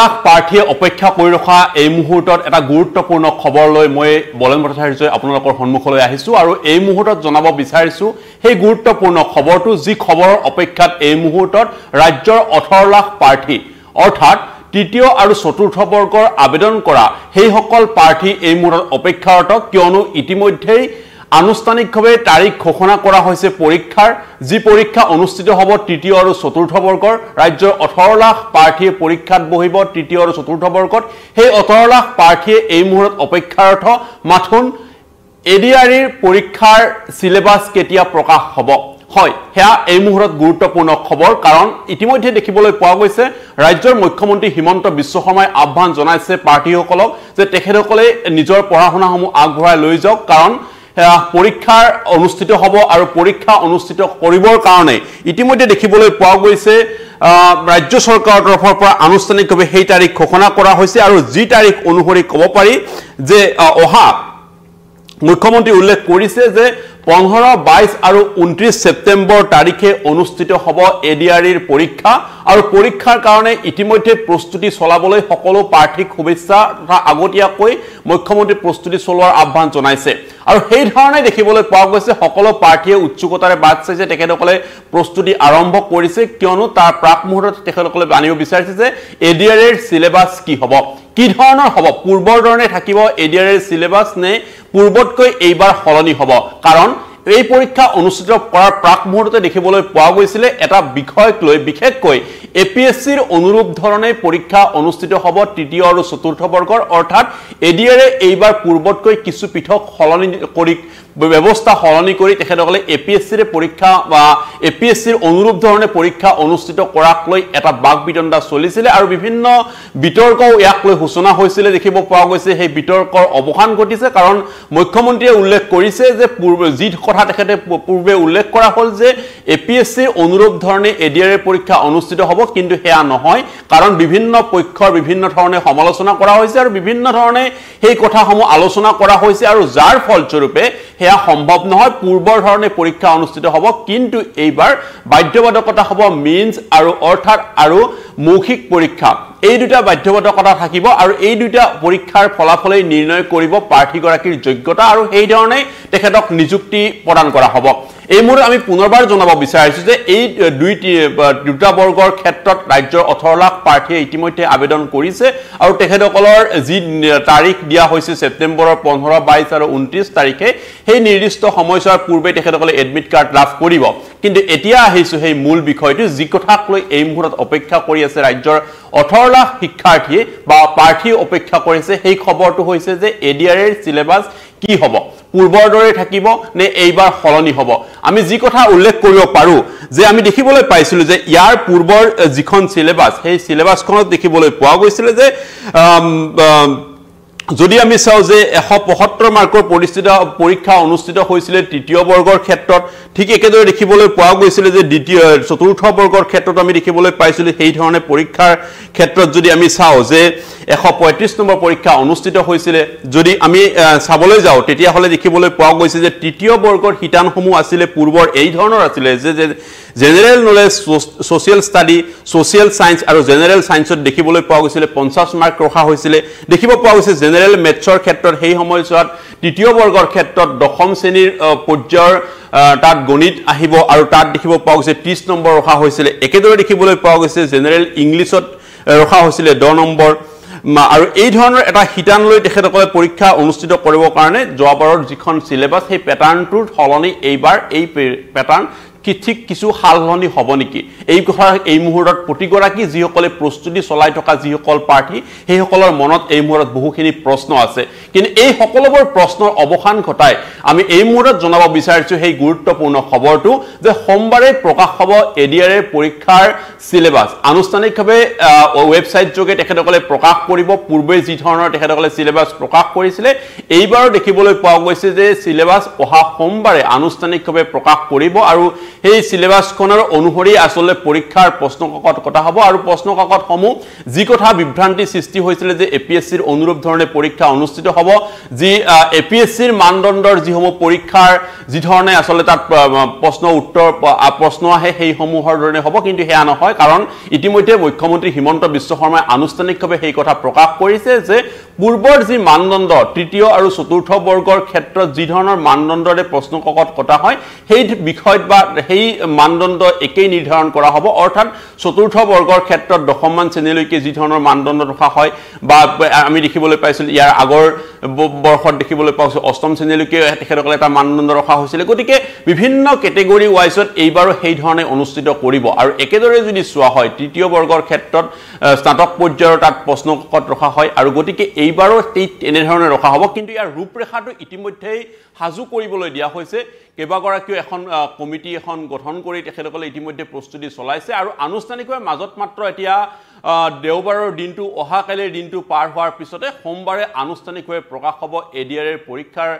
লাখ প্ৰাৰ্থীয়ে অপেক্ষা কৰি ৰখা এই মুহূৰ্তত এটা গুৰুত্বপূৰ্ণ খবৰ লৈ মই বলেন ভট্টাচাৰ্যই আপোনালোকৰ সন্মুখলৈ আহিছোঁ আৰু এই মুহূৰ্তত জনাব বিচাৰিছোঁ সেই গুৰুত্বপূৰ্ণ খবৰটো যি খবৰৰ অপেক্ষাত এই মুহূৰ্তত ৰাজ্যৰ ওঠৰ লাখ প্ৰাৰ্থী অৰ্থাৎ তৃতীয় আৰু চতুৰ্থ বৰ্গৰ আবেদন কৰা সেইসকল প্ৰাৰ্থী এই মুহূৰ্তত অপেক্ষাৰত কিয়নো ইতিমধ্যেই আনুষ্ঠানিকভাৱে তাৰিখ ঘোষণা কৰা হৈছে পৰীক্ষাৰ যি পৰীক্ষা অনুষ্ঠিত হ'ব তৃতীয় আৰু চতুৰ্থ বৰ্গৰ ৰাজ্যৰ ওঠৰ লাখ প্ৰাৰ্থীয়ে পৰীক্ষাত বহিব তৃতীয় আৰু চতুৰ্থ বৰ্গত সেই ওঠৰ লাখ প্ৰাৰ্থীয়ে এই মুহূৰ্তত অপেক্ষাৰ্থ মাথোন এ ডি আৰিৰ পৰীক্ষাৰ চিলেবাছ কেতিয়া প্ৰকাশ হ'ব হয় সেয়া এই মুহূৰ্তত গুৰুত্বপূৰ্ণ খবৰ কাৰণ ইতিমধ্যে দেখিবলৈ পোৱা গৈছে ৰাজ্যৰ মুখ্যমন্ত্ৰী হিমন্ত বিশ্ব শৰ্মাই আহ্বান জনাইছে প্ৰাৰ্থীসকলক যে তেখেতসকলে নিজৰ পঢ়া শুনাসমূহ আগবঢ়াই লৈ যাওক কাৰণ পৰীক্ষাৰ অনুষ্ঠিত হ'ব আৰু পৰীক্ষা অনুষ্ঠিত কৰিবৰ কাৰণে ইতিমধ্যে দেখিবলৈ পোৱা গৈছে ৰাজ্য চৰকাৰৰ তৰফৰ পৰা আনুষ্ঠানিকভাৱে সেই তাৰিখ ঘোষণা কৰা হৈছে আৰু যি তাৰিখ অনুসৰি ক'ব পাৰি যে অহা মুখ্যমন্ত্ৰী উল্লেখ কৰিছে যে পোন্ধৰ বাইছ আৰু ঊনত্ৰিছ ছেপ্টেম্বৰ তাৰিখে অনুষ্ঠিত হ'ব এ ডি আৰ ইৰ পৰীক্ষা আৰু পৰীক্ষাৰ কাৰণে ইতিমধ্যে প্ৰস্তুতি চলাবলৈ সকলো প্ৰাৰ্থীক শুভেচ্ছা তথা আগতীয়াকৈ মুখ্যমন্ত্ৰী প্ৰস্তুতি চলোৱাৰ আহ্বান জনাইছে আৰু সেই ধৰণে দেখিবলৈ পোৱা গৈছে সকলো পাৰ্টিয়ে উৎসুকতাৰে বাট চাইছে তেখেতসকলে প্ৰস্তুতি আৰম্ভ কৰিছে কিয়নো তাৰ প্ৰাক মুহূৰ্তত তেখেতসকলে জানিব বিচাৰিছে যে এ ডি আৰ এৰ চিলেবাছ কি হ'ব কি ধৰণৰ হ'ব পূৰ্বৰ ধৰণে থাকিব এ ডি আৰ এৰ চিলেবাছ নে পূৰ্বতকৈ এইবাৰ সলনি হ'ব কাৰণ এই পৰীক্ষা অনুষ্ঠিত কৰাৰ প্ৰাক মুহূৰ্ততে দেখিবলৈ পোৱা গৈছিলে এটা বিষয়ক লৈ বিশেষকৈ এ পি এছ চিৰ অনুৰূপ ধৰণে পৰীক্ষা অনুষ্ঠিত হ'ব তৃতীয় আৰু চতুৰ্থ বৰ্গৰ অৰ্থাৎ এ ডি এৰে এইবাৰ পূৰ্বতকৈ কিছু পৃথক সলনি কৰি ব্যৱস্থা সলনি কৰি তেখেতসকলে এ পি এছ চিৰে পৰীক্ষা বা এ পি এছ চিৰ অনুৰূপ ধৰণে পৰীক্ষা অনুষ্ঠিত কৰাক লৈ এটা বাক বিতণ্ডা চলিছিলে আৰু বিভিন্ন বিতৰ্কও ইয়াক লৈ সূচনা হৈছিলে দেখিব পোৱা গৈছে সেই বিতৰ্কৰ অৱসান ঘটিছে কাৰণ মুখ্যমন্ত্ৰীয়ে উল্লেখ কৰিছে যে পূৰ্ব যি কথা তেখেতে পূৰ্বে উল্লেখ কৰা হ'ল যে এ পি এছ চিৰ অনুৰূপ ধৰণে এ ডি আৰ এ পৰীক্ষা অনুষ্ঠিত হ'ব কিন্তু সেয়া নহয় কাৰণ বিভিন্ন পক্ষৰ বিভিন্ন ধৰণে সমালোচনা কৰা হৈছে আৰু বিভিন্ন ধৰণে সেই কথাসমূহ আলোচনা কৰা হৈছে আৰু যাৰ ফলস্বৰূপে সেয়া সম্ভৱ নহয় পূৰ্বৰ ধৰণে পৰীক্ষা অনুষ্ঠিত হ'ব কিন্তু এইবাৰ বাধ্যবাধকতা হ'ব মিনছ আৰু অৰ্থাৎ আৰু মৌখিক পৰীক্ষা এই দুটা বাধ্যবাধকতা থাকিব আৰু এই দুটা পৰীক্ষাৰ ফলাফলেই নিৰ্ণয় কৰিব প্ৰাৰ্থীগৰাকীৰ যোগ্যতা আৰু সেইধৰণে তেখেতক নিযুক্তি প্ৰদান কৰা হ'ব এই মূৰত আমি পুনৰবাৰ জনাব বিচাৰিছোঁ যে এই দুই দুটা বৰ্গৰ ক্ষেত্ৰত ৰাজ্যৰ ওঠৰ লাখ প্ৰাৰ্থীয়ে ইতিমধ্যে আবেদন কৰিছে আৰু তেখেতসকলৰ যি তাৰিখ দিয়া হৈছে ছেপ্টেম্বৰৰ পোন্ধৰ বাইছ আৰু ঊনত্ৰিছ তাৰিখে সেই নিৰ্দিষ্ট সময়ছোৱাৰ পূৰ্বে তেখেতসকলে এডমিট কাৰ্ড লাভ কৰিব কিন্তু এতিয়া আহিছোঁ সেই মূল বিষয়টো যি কথাক লৈ এই মুহূৰ্তত অপেক্ষা কৰি আছে ৰাজ্যৰ ওঠৰ লাখ শিক্ষাৰ্থীয়ে বা প্ৰাৰ্থী অপেক্ষা কৰিছে সেই খবৰটো হৈছে যে এ ডি আৰ এৰ চিলেবাছ কি হ'ব পূৰ্বৰ দৰে থাকিব নে এইবাৰ সলনি হ'ব আমি যি কথা উল্লেখ কৰিব পাৰোঁ যে আমি দেখিবলৈ পাইছিলোঁ যে ইয়াৰ পূৰ্বৰ যিখন চিলেবাছ সেই চিলেবাছখনত দেখিবলৈ পোৱা গৈছিলে যে যদি আমি চাওঁ যে এশ পঁয়সত্তৰ মাৰ্কৰ পৰিস্থিত পৰীক্ষা অনুষ্ঠিত হৈছিলে তৃতীয় বৰ্গৰ ক্ষেত্ৰত ঠিক একেদৰে দেখিবলৈ পোৱা গৈছিলে যে দ্বিতীয় চতুৰ্থ বৰ্গৰ ক্ষেত্ৰত আমি দেখিবলৈ পাইছিলোঁ সেইধৰণে পৰীক্ষাৰ ক্ষেত্ৰত যদি আমি চাওঁ যে এশ পঁয়ত্ৰিছ নম্বৰ পৰীক্ষা অনুষ্ঠিত হৈছিলে যদি আমি চাবলৈ যাওঁ তেতিয়াহ'লে দেখিবলৈ পোৱা গৈছে যে তৃতীয় বৰ্গৰ শিতানসমূহ আছিলে পূৰ্বৰ এই ধৰণৰ আছিলে যে general knowledge social study social science আৰু জেনেৰেল ছায়েন্সত দেখিবলৈ পোৱা গৈছিলে পঞ্চাছ মাৰ্ক ৰখা হৈছিলে দেখিব পোৱা গৈছে জেনেৰেল মেথছৰ ক্ষেত্ৰত সেই সময়ছোৱাত তৃতীয় বৰ্গৰ ক্ষেত্ৰত দশম শ্ৰেণীৰ পৰ্যায়ৰ তাত গণিত আহিব আৰু তাত দেখিব পোৱা গৈছে ত্ৰিছ নম্বৰ ৰখা হৈছিলে একেদৰে দেখিবলৈ পোৱা গৈছে জেনেৰেল ইংলিছত ৰখা হৈছিলে দহ নম্বৰ আৰু এই ধৰণৰ এটা শিতান লৈ তেখেতসকলে পৰীক্ষা অনুষ্ঠিত কৰিবৰ কাৰণে যোৱাবাৰৰ যিখন চিলেবাছ সেই পেটাৰ্ণটোৰ সলনি এইবাৰ এই পেটাৰ্ণ ঠিক কিছু সাল সলনি হ'ব নেকি এই কথা এই মুহূৰ্তত প্ৰতিগৰাকী যিসকলে প্ৰস্তুতি চলাই থকা যিসকল প্ৰাৰ্থী সেইসকলৰ মনত এই মুহূৰ্তত বহুখিনি প্ৰশ্ন আছে কিন্তু এই সকলোবোৰ প্ৰশ্নৰ অৱসান ঘটাই আমি এই মুহূৰ্তত জনাব বিচাৰিছোঁ সেই গুৰুত্বপূৰ্ণ খবৰটো যে সোমবাৰে প্ৰকাশ হ'ব এ ডি আৰ এ পৰীক্ষাৰ চিলেবাছ আনুষ্ঠানিকভাৱে ৱেবছাইটযোগে তেখেতসকলে প্ৰকাশ কৰিব পূৰ্বে যি ধৰণৰ তেখেতসকলে চিলেবাছ প্ৰকাশ কৰিছিলে এইবাৰো দেখিবলৈ পোৱা গৈছে যে চিলেবাছ অহা সোমবাৰে আনুষ্ঠানিকভাৱে প্ৰকাশ কৰিব আৰু সেই সিলেবাসখনৰ অনুসৰি আচলতে পৰীক্ষাৰ প্ৰশ্ন কাকত কটা হ'ব আৰু প্ৰশ্নকাকত সমূহ যি কথা বিভ্ৰান্তি সৃষ্টি হৈছিল যে এপিএসসিৰ অনুৰূপ ধৰণে পৰীক্ষা অনুষ্ঠিত হ'ব যি এপিএসসিৰ মানদণ্ডৰ যি সমূহ পৰীক্ষাৰ যি ধৰণে আসলে তাত প্ৰশ্ন উত্তৰ প্ৰশ্ন আহে সেই সমূহৰ ধৰণে হ'ব কিন্তু সেয়া নহয় কাৰণ ইতিমধ্যে মুখ্যমন্ত্ৰী হিমন্ত বিশ্ব শৰ্মাই আনুষ্ঠানিকভাৱে সেই কথা প্ৰকাশ কৰিছে যে পূৰ্বৰ যি মানদণ্ড তৃতীয় আৰু চতুৰ্থ বৰ্গৰ ক্ষেত্ৰত যি ধৰণৰ মানদণ্ডৰে প্ৰশ্ন প্ৰশ্নকাকত কটা হয় সেই বিষয়ত বা সেই মানদণ্ড একেই নিৰ্ধাৰণ কৰা হ'ব অৰ্থাৎ চতুৰ্থ বৰ্গৰ ক্ষেত্ৰত দশমমান শ্ৰেণীলৈকে যি ধৰণৰ মানদণ্ড ৰখা হয় বা আমি দেখিবলৈ পাইছিলোঁ ইয়াৰ আগৰ বৰ্ষত দেখিবলৈ পাইছোঁ অষ্টম শ্ৰেণীলৈকে তেখেতসকলে এটা মানদণ্ড ৰখা হৈছিলে গতিকে বিভিন্ন কেটেগৰী ৱাইজত এইবাৰো সেইধৰণে অনুষ্ঠিত কৰিব আৰু একেদৰে যদি চোৱা হয় তৃতীয় বৰ্গৰ ক্ষেত্ৰত স্নাতক পৰ্যায়ৰ তাত প্ৰশ্ন প্ৰশ্নকাকত ৰখা হয় আৰু গতিকে এইবাৰো সেই এনেধৰণে ৰখা হ'ব কিন্তু ইয়াৰ ৰূপৰেখাটো ইতিমধ্যেই সাজু কৰিবলৈ দিয়া হৈছে কেইবাগৰাকীও এখন কমিটি এখন গঠন কৰি তেখেতসকলে ইতিমধ্যে প্ৰস্তুতি চলাইছে আৰু আনুষ্ঠানিকভাৱে মাজত মাত্ৰ এতিয়া দেওবাৰৰ দিনটো অহাকালিৰ দিনটো পাৰ হোৱাৰ পিছতে সোমবাৰে আনুষ্ঠানিকভাৱে প্ৰকাশ হ'ব এ ডি আৰ এৰ পৰীক্ষাৰ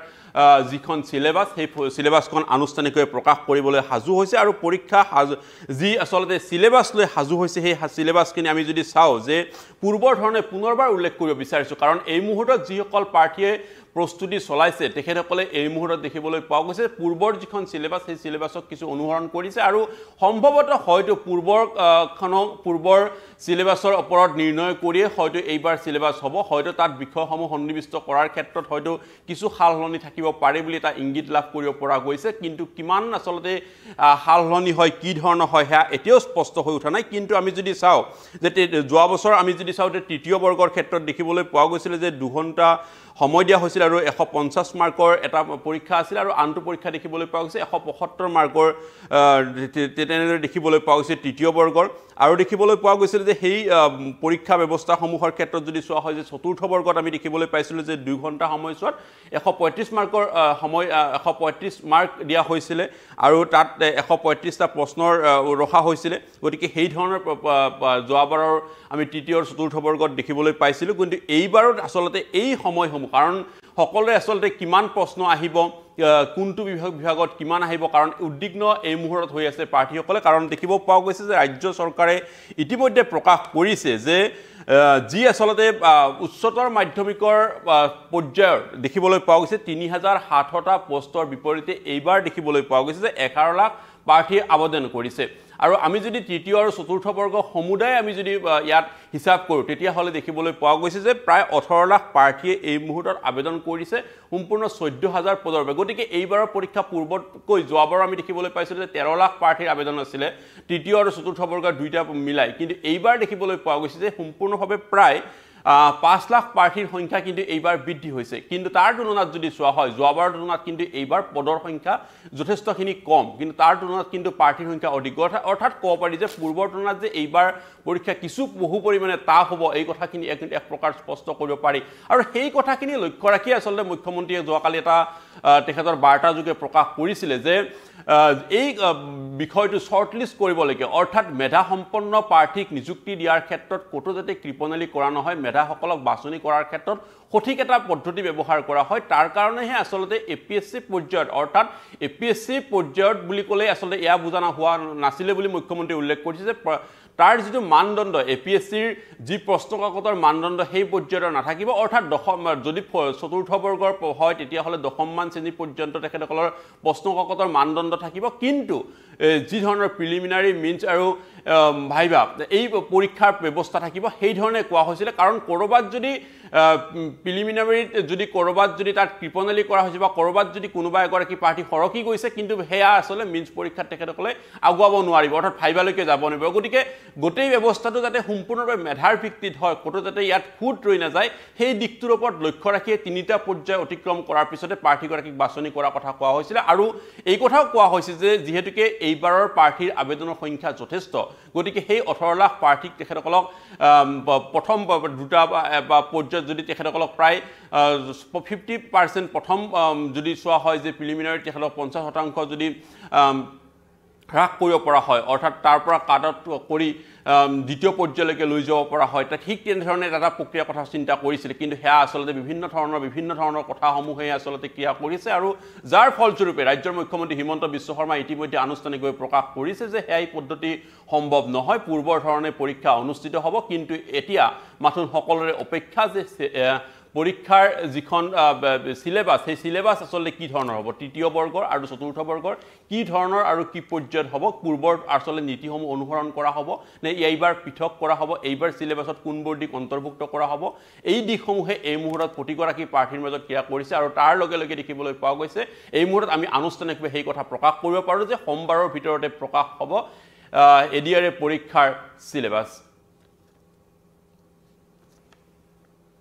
যিখন চিলেবাছ সেই চিলেবাছখন আনুষ্ঠানিকভাৱে প্ৰকাশ কৰিবলৈ সাজু হৈছে আৰু পৰীক্ষা সাজু যি আচলতে চিলেবাছ লৈ সাজু হৈছে সেই চিলেবাছখিনি আমি যদি চাওঁ যে পূৰ্বৰ ধৰণে পুনৰবাৰ উল্লেখ কৰিব বিচাৰিছোঁ কাৰণ কাৰণ এই মুহূৰ্তত যিসকল প্ৰাৰ্থীয়ে প্ৰস্তুতি চলাইছে তেখেতসকলে এই মুহূৰ্তত দেখিবলৈ পোৱা গৈছে পূৰ্বৰ যিখন চিলেবাছ সেই চিলেবাছক কিছু অনুসৰণ কৰিছে আৰু সম্ভৱতঃ হয়তো পূৰ্বৰখনক পূৰ্বৰ চিলেবাছৰ ওপৰত নিৰ্ণয় কৰিয়েই হয়তো এইবাৰ চিলেবাছ হ'ব হয়তো তাত বিষয়সমূহ সন্নিৱিষ্ট কৰাৰ ক্ষেত্ৰত হয়তো কিছু সাল সলনি থাকিব পাৰে বুলি এটা ইংগিত লাভ কৰিব পৰা গৈছে কিন্তু কিমান আচলতে সাল সলনি হয় কি ধৰণৰ হয় সেয়া এতিয়াও স্পষ্ট হৈ উঠা নাই কিন্তু আমি যদি চাওঁ যে যোৱা বছৰ আমি যদি চাওঁ তৃতীয় বৰ্গৰ ক্ষেত্ৰত দেখিবলৈ পোৱা গৈছিলে যে দুঘণ্টা সময় দিয়া হৈছিল আৰু এশ পঞ্চাছ মাৰ্কৰ এটা পৰীক্ষা আছিল আৰু আনটো পৰীক্ষা দেখিবলৈ পোৱা গৈছে এশ পঁয়সত্তৰ মাৰ্কৰ তেনেদৰে দেখিবলৈ পোৱা গৈছে তৃতীয় বৰ্গৰ আৰু দেখিবলৈ পোৱা গৈছিল যে সেই পৰীক্ষা ব্যৱস্থাসমূহৰ ক্ষেত্ৰত যদি চোৱা হয় যে চতুৰ্থ বৰ্গত আমি দেখিবলৈ পাইছিলোঁ যে দুই ঘণ্টা সময়ছোৱাত এশ পঁয়ত্ৰিছ মাৰ্কৰ সময় এশ পঁয়ত্ৰিছ মাৰ্ক দিয়া হৈছিলে আৰু তাত এশ পঁয়ত্ৰিছটা প্ৰশ্নৰ ৰখা হৈছিলে গতিকে সেই ধৰণৰ যোৱাবাৰৰ আমি তৃতীয় আৰু চতুৰ্থ বৰ্গত দেখিবলৈ পাইছিলোঁ কিন্তু এইবাৰত আচলতে এই সময়সমূহ কাৰণ সকলোৱে আচলতে কিমান প্ৰশ্ন আহিব কোনটো বিভাগ বিভাগত কিমান আহিব কারণ উদ্বিগ্ন এই মুহূর্ত হয়ে আছে প্রার্থী সকলে কারণ দেখব পাওয়া গেছে যে রাজ্য সরকারে ইতিমধ্যে প্রকাশ করেছে যে যলতে উচ্চতর মাধ্যমিকর পর্যায়ের দেখবলে পাওয়া গেছে তিন হাজার সাতশটা পোস্টর বিপরীতে এইবার দেখবলে পাওয়া গেছে যে এগারো লাখ প্ৰাৰ্থীয়ে আবেদন কৰিছে আৰু আমি যদি তৃতীয় আৰু চতুৰ্থ বৰ্গ সমুদায় আমি যদি ইয়াত হিচাপ কৰোঁ তেতিয়াহ'লে দেখিবলৈ পোৱা গৈছে যে প্ৰায় ওঠৰ লাখ প্ৰাৰ্থীয়ে এই মুহূৰ্তত আবেদন কৰিছে সম্পূৰ্ণ চৈধ্য হাজাৰ পদৰ বাবে গতিকে এইবাৰৰ পৰীক্ষা পূৰ্বতকৈ যোৱাবাৰ আমি দেখিবলৈ পাইছিলোঁ যে তেৰ লাখ প্ৰাৰ্থীৰ আবেদন আছিলে তৃতীয় আৰু চতুৰ্থ বৰ্গৰ দুয়োটা মিলাই কিন্তু এইবাৰ দেখিবলৈ পোৱা গৈছে যে সম্পূৰ্ণভাৱে প্ৰায় পাঁচ লাখ প্ৰাৰ্থীৰ সংখ্যা কিন্তু এইবাৰ বৃদ্ধি হৈছে কিন্তু তাৰ তুলনাত যদি চোৱা হয় যোৱাবাৰৰ তুলনাত কিন্তু এইবাৰ পদৰ সংখ্যা যথেষ্টখিনি কম কিন্তু তাৰ তুলনাত কিন্তু প্ৰাৰ্থীৰ সংখ্যা অধিক অৰ্থাৎ ক'ব পাৰি যে পূৰ্বৰ তুলনাত যে এইবাৰ পৰীক্ষা কিছু বহু পৰিমাণে তাপ হ'ব এই কথাখিনি কিন্তু এক প্ৰকাৰ স্পষ্ট কৰিব পাৰি আৰু সেই কথাখিনি লক্ষ্য ৰাখি আচলতে মুখ্যমন্ত্ৰীয়ে যোৱাকালি এটা তেখেতৰ বাৰ্তাযোগে প্ৰকাশ কৰিছিলে যে এই বিষয়টো শ্বৰ্টলিষ্ট কৰিবলৈকে অৰ্থাৎ মেধাসম্পন্ন প্ৰাৰ্থীক নিযুক্তি দিয়াৰ ক্ষেত্ৰত ক'তো যাতে কৃপনালী কৰা নহয় মেধাসকলক বাছনি কৰাৰ ক্ষেত্ৰত সঠিক এটা পদ্ধতি ব্যৱহাৰ কৰা হয় তাৰ কাৰণেহে আচলতে এ পি এছ চি পৰ্যায়ত অৰ্থাৎ এ পি এছ চি পৰ্যায়ত বুলি ক'লে আচলতে এয়া বুজানা হোৱা নাছিলে বুলি মুখ্যমন্ত্ৰীয়ে উল্লেখ কৰিছে যে তাৰ যিটো মানদণ্ড এ পি এছ চিৰ যি প্ৰশ্ন কাকতৰ মানদণ্ড সেই পৰ্যায়ত নাথাকিব অৰ্থাৎ দশম যদি চতুৰ্থ বৰ্গৰ হয় তেতিয়াহ'লে দশমমান শ্ৰেণী পৰ্যন্ত তেখেতসকলৰ প্ৰশ্ন কাকতৰ মানদণ্ড থাকিব কিন্তু যি ধৰণৰ প্ৰিলিমিনাৰী মিনছ আৰু ভাই এই পৰীক্ষাৰ ব্যৱস্থা থাকিব সেইধৰণে কোৱা হৈছিলে কাৰণ ক'ৰবাত যদি প্ৰিলিমিনাৰীত যদি ক'ৰবাত যদি তাত কৃপণালী কৰা হৈছে বা ক'ৰবাত যদি কোনোবা এগৰাকী প্ৰাৰ্থী সৰকি গৈছে কিন্তু সেয়া আচলতে মিনছ পৰীক্ষাত তেখেতসকলে আগুৱাব নোৱাৰিব অৰ্থাৎ ভাইবালৈকে যাব নোৱাৰিব গতিকে গোটেই ব্যৱস্থাটো যাতে সম্পূৰ্ণৰূপে মেধাৰ ভিত্তিত হয় ক'তো যাতে ইয়াত সুত ৰৈ নাযায় সেই দিশটোৰ ওপৰত লক্ষ্য ৰাখিয়ে তিনিটা পৰ্যায় অতিক্ৰম কৰাৰ পিছতে প্ৰাৰ্থীগৰাকীক বাছনি কৰাৰ কথা কোৱা হৈছিলে আৰু এই কথাও কোৱা হৈছে যে যিহেতুকে এইবাৰৰ প্ৰাৰ্থীৰ আবেদনৰ সংখ্যা যথেষ্ট গতিকে সেই ওঠৰ লাখ প্ৰাৰ্থীক তেখেতসকলক প্ৰথম দুটা বা পৰ্যায়ত যদি তেখেতসকলক প্ৰায় ফিফটি পাৰ্চেণ্ট প্ৰথম যদি চোৱা হয় যে প্ৰিলিমিনাৰী তেখেতক পঞ্চাছ শতাংশ যদি হ্ৰাস কৰিব পৰা হয় অৰ্থাৎ তাৰ পৰা কাৰ্ডত কৰি দ্বিতীয় পৰ্যায়লৈকে লৈ যাব পৰা হয় তাত ঠিক তেনেধৰণে এটা প্ৰক্ৰিয়াৰ কথা চিন্তা কৰিছিলে কিন্তু সেয়া আচলতে বিভিন্ন ধৰণৰ বিভিন্ন ধৰণৰ কথাসমূহেই আচলতে ক্ৰিয়া কৰিছে আৰু যাৰ ফলস্বৰূপে ৰাজ্যৰ মুখ্যমন্ত্ৰী হিমন্ত বিশ্ব শৰ্মাই ইতিমধ্যে আনুষ্ঠানিকভাৱে প্ৰকাশ কৰিছে যে সেয়া এই পদ্ধতি সম্ভৱ নহয় পূৰ্বৰ ধৰণে পৰীক্ষা অনুষ্ঠিত হ'ব কিন্তু এতিয়া মাথোন সকলোৰে অপেক্ষা যে পৰীক্ষাৰ যিখন চিলেবাছ সেই চিলেবাছ আচলতে কি ধৰণৰ হ'ব তৃতীয় বৰ্গৰ আৰু চতুৰ্থ বৰ্গৰ কি ধৰণৰ আৰু কি পৰ্যায়ত হ'ব পূৰ্বৰ আচলতে নীতিসমূহ অনুসৰণ কৰা হ'ব নে এইবাৰ পৃথক কৰা হ'ব এইবাৰ চিলেবাছত কোনবোৰ দিশ অন্তৰ্ভুক্ত কৰা হ'ব এই দিশসমূহে এই মুহূৰ্তত প্ৰতিগৰাকী প্ৰাৰ্থীৰ মাজত ক্ৰিয়া কৰিছে আৰু তাৰ লগে লগে দেখিবলৈ পোৱা গৈছে এই মুহূৰ্তত আমি আনুষ্ঠানিকভাৱে সেই কথা প্ৰকাশ কৰিব পাৰোঁ যে সোমবাৰৰ ভিতৰতে প্ৰকাশ হ'ব এডিয়াৰে পৰীক্ষাৰ চিলেবাছ